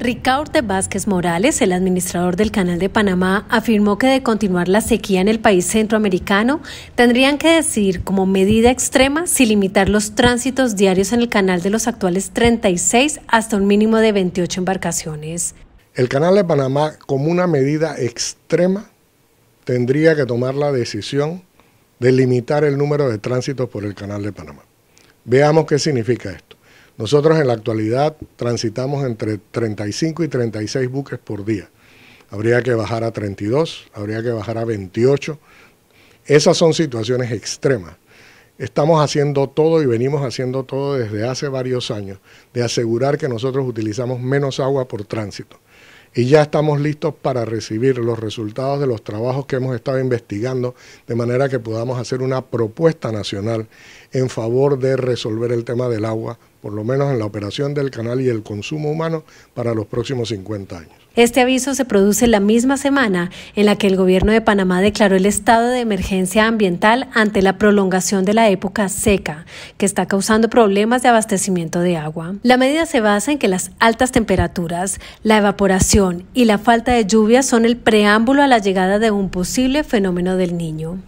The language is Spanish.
Ricardo Vázquez Morales, el administrador del Canal de Panamá, afirmó que de continuar la sequía en el país centroamericano, tendrían que decir como medida extrema si limitar los tránsitos diarios en el canal de los actuales 36 hasta un mínimo de 28 embarcaciones. El Canal de Panamá, como una medida extrema, tendría que tomar la decisión de limitar el número de tránsitos por el Canal de Panamá. Veamos qué significa esto. Nosotros en la actualidad transitamos entre 35 y 36 buques por día. Habría que bajar a 32, habría que bajar a 28. Esas son situaciones extremas. Estamos haciendo todo y venimos haciendo todo desde hace varios años de asegurar que nosotros utilizamos menos agua por tránsito y ya estamos listos para recibir los resultados de los trabajos que hemos estado investigando, de manera que podamos hacer una propuesta nacional en favor de resolver el tema del agua por lo menos en la operación del canal y el consumo humano para los próximos 50 años. Este aviso se produce la misma semana en la que el gobierno de Panamá declaró el estado de emergencia ambiental ante la prolongación de la época seca, que está causando problemas de abastecimiento de agua. La medida se basa en que las altas temperaturas, la evaporación y la falta de lluvia son el preámbulo a la llegada de un posible fenómeno del niño.